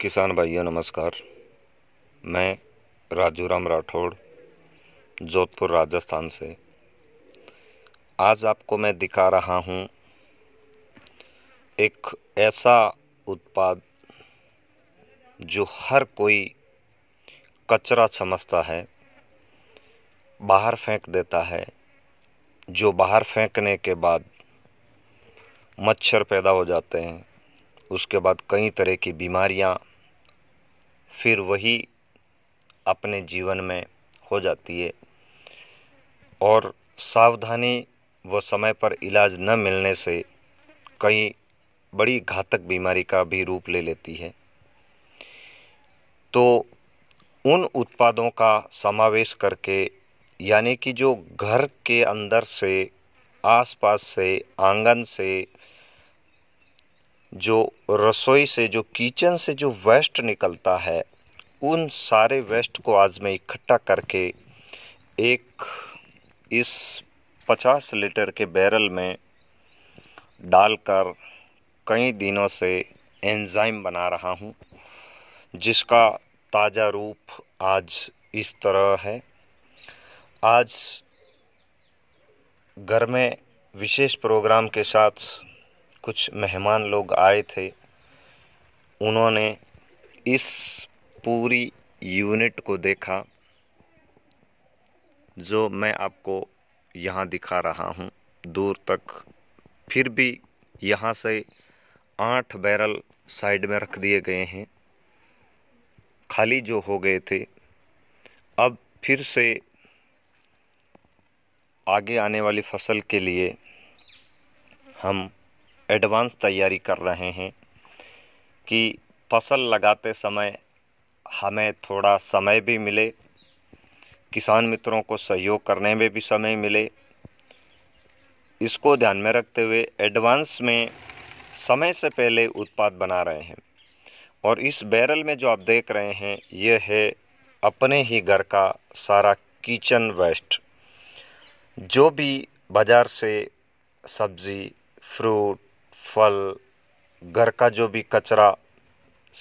किसान भाइयों नमस्कार मैं राजू राम राठौड़ जोधपुर राजस्थान से आज आपको मैं दिखा रहा हूं एक ऐसा उत्पाद जो हर कोई कचरा समझता है बाहर फेंक देता है जो बाहर फेंकने के बाद मच्छर पैदा हो जाते हैं उसके बाद कई तरह की बीमारियां फिर वही अपने जीवन में हो जाती है और सावधानी व समय पर इलाज न मिलने से कई बड़ी घातक बीमारी का भी रूप ले लेती है तो उन उत्पादों का समावेश करके यानी कि जो घर के अंदर से आसपास से आंगन से जो रसोई से जो किचन से जो वेस्ट निकलता है उन सारे वेस्ट को आज मैं इकट्ठा करके एक इस पचास लीटर के बैरल में डालकर कई दिनों से एंजाइम बना रहा हूँ जिसका ताज़ा रूप आज इस तरह है आज घर में विशेष प्रोग्राम के साथ कुछ मेहमान लोग आए थे उन्होंने इस पूरी यूनिट को देखा जो मैं आपको यहाँ दिखा रहा हूँ दूर तक फिर भी यहाँ से आठ बैरल साइड में रख दिए गए हैं खाली जो हो गए थे अब फिर से आगे आने वाली फसल के लिए हम एडवांस तैयारी कर रहे हैं कि फसल लगाते समय हमें थोड़ा समय भी मिले किसान मित्रों को सहयोग करने में भी समय मिले इसको ध्यान में रखते हुए एडवांस में समय से पहले उत्पाद बना रहे हैं और इस बैरल में जो आप देख रहे हैं यह है अपने ही घर का सारा किचन वेस्ट जो भी बाज़ार से सब्ज़ी फ्रूट फल घर का जो भी कचरा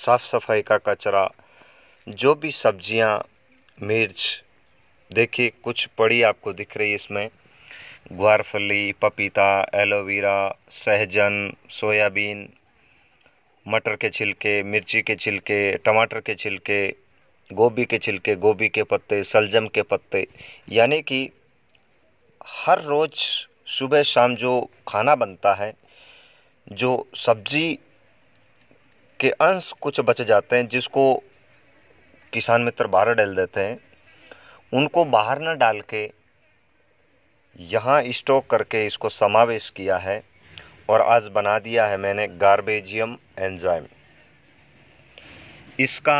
साफ़ सफाई का कचरा जो भी सब्जियां मिर्च देखिए कुछ पड़ी आपको दिख रही है इसमें ग्वारफली पपीता एलोवेरा सहजन सोयाबीन मटर के छिलके मिर्ची के छिलके टमाटर के छिलके गोभी के छिलके गोभी के पत्ते सलजम के पत्ते यानी कि हर रोज़ सुबह शाम जो खाना बनता है जो सब्ज़ी के अंश कुछ बच जाते हैं जिसको किसान मित्र बाहर डाल देते हैं उनको बाहर ना डाल के यहाँ स्टॉक करके इसको समावेश किया है और आज बना दिया है मैंने गार्बेजियम एंजाइम इसका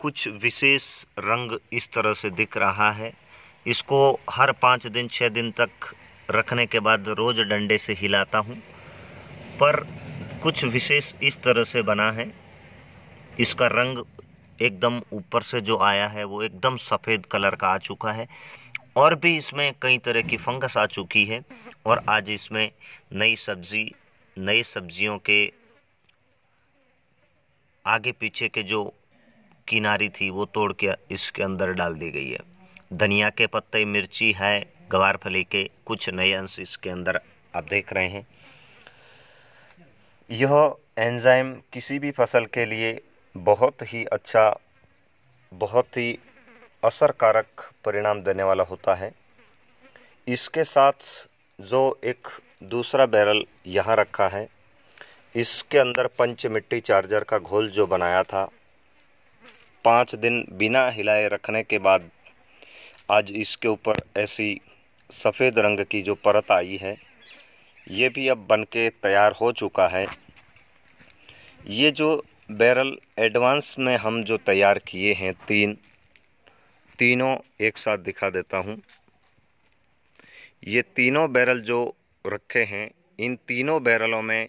कुछ विशेष रंग इस तरह से दिख रहा है इसको हर पाँच दिन छः दिन तक रखने के बाद रोज़ डंडे से हिलाता हूँ पर कुछ विशेष इस तरह से बना है इसका रंग एकदम ऊपर से जो आया है वो एकदम सफ़ेद कलर का आ चुका है और भी इसमें कई तरह की फंगस आ चुकी है और आज इसमें नई सब्ज़ी नई सब्जियों के आगे पीछे के जो किनारी थी वो तोड़ के इसके अंदर डाल दी गई है धनिया के पत्ते मिर्ची है गवार फली के कुछ नए अंश इसके अंदर आप देख रहे हैं यह एंजाइम किसी भी फसल के लिए बहुत ही अच्छा बहुत ही असरकारक परिणाम देने वाला होता है इसके साथ जो एक दूसरा बैरल यहाँ रखा है इसके अंदर पंच मिट्टी चार्जर का घोल जो बनाया था पाँच दिन बिना हिलाए रखने के बाद आज इसके ऊपर ऐसी सफ़ेद रंग की जो परत आई है ये भी अब बन के तैयार हो चुका है ये जो बैरल एडवांस में हम जो तैयार किए हैं तीन तीनों एक साथ दिखा देता हूँ ये तीनों बैरल जो रखे हैं इन तीनों बैरलों में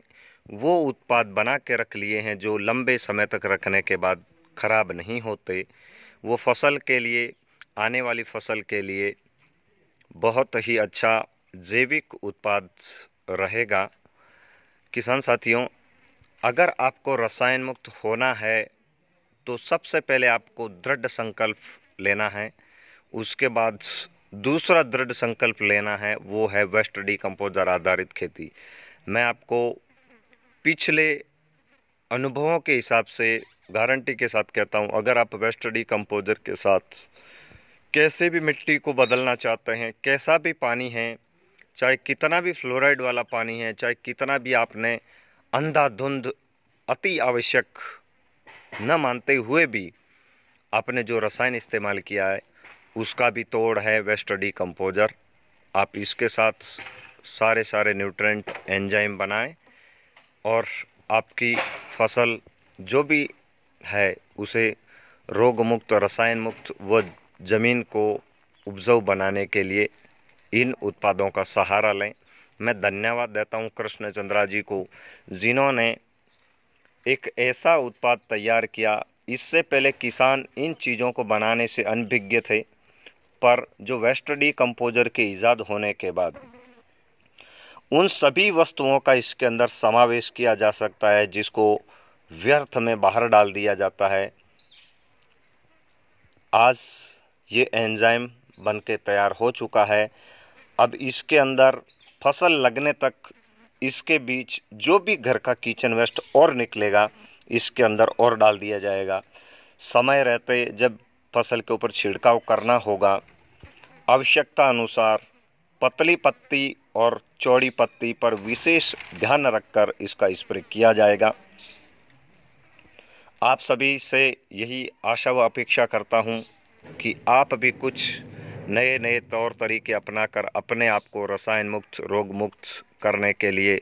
वो उत्पाद बना के रख लिए हैं जो लंबे समय तक रखने के बाद ख़राब नहीं होते वो फसल के लिए आने वाली फसल के लिए बहुत ही अच्छा जैविक उत्पाद रहेगा किसान साथियों अगर आपको रसायन मुक्त होना है तो सबसे पहले आपको दृढ़ संकल्प लेना है उसके बाद दूसरा दृढ़ संकल्प लेना है वो है वेस्ट डी कम्पोजर आधारित खेती मैं आपको पिछले अनुभवों के हिसाब से गारंटी के साथ कहता हूँ अगर आप वेस्ट डी कम्पोजर के साथ कैसे भी मिट्टी को बदलना चाहते हैं कैसा भी पानी है चाहे कितना भी फ्लोराइड वाला पानी है चाहे कितना भी आपने अंधाधुंध अति आवश्यक न मानते हुए भी आपने जो रसायन इस्तेमाल किया है उसका भी तोड़ है वेस्ट कंपोजर आप इसके साथ सारे सारे न्यूट्रेंट एंजाइम बनाएं और आपकी फसल जो भी है उसे रोग मुक्त रसायन मुक्त व ज़मीन को उपजाऊ बनाने के लिए इन उत्पादों का सहारा लें मैं धन्यवाद देता हूँ कृष्ण चंद्रा जी को जिन्होंने एक ऐसा उत्पाद तैयार किया इससे पहले किसान इन चीज़ों को बनाने से अनभिज्ञ थे पर जो वेस्ट डी कंपोजर के ईजाद होने के बाद उन सभी वस्तुओं का इसके अंदर समावेश किया जा सकता है जिसको व्यर्थ में बाहर डाल दिया जाता है आज ये एंजाइम बन के तैयार हो चुका है अब इसके अंदर फसल लगने तक इसके बीच जो भी घर का किचन वेस्ट और निकलेगा इसके अंदर और डाल दिया जाएगा समय रहते जब फसल के ऊपर छिड़काव करना होगा आवश्यकता अनुसार पतली पत्ती और चौड़ी पत्ती पर विशेष ध्यान रखकर इसका स्प्रे किया जाएगा आप सभी से यही आशा व अपेक्षा करता हूँ कि आप भी कुछ नए नए तौर तरीके अपनाकर अपने आप को रसायन मुक्त रोग मुक्त करने के लिए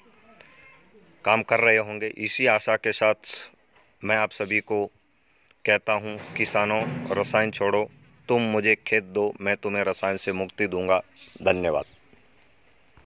काम कर रहे होंगे इसी आशा के साथ मैं आप सभी को कहता हूँ किसानों रसायन छोड़ो तुम मुझे खेत दो मैं तुम्हें रसायन से मुक्ति दूंगा धन्यवाद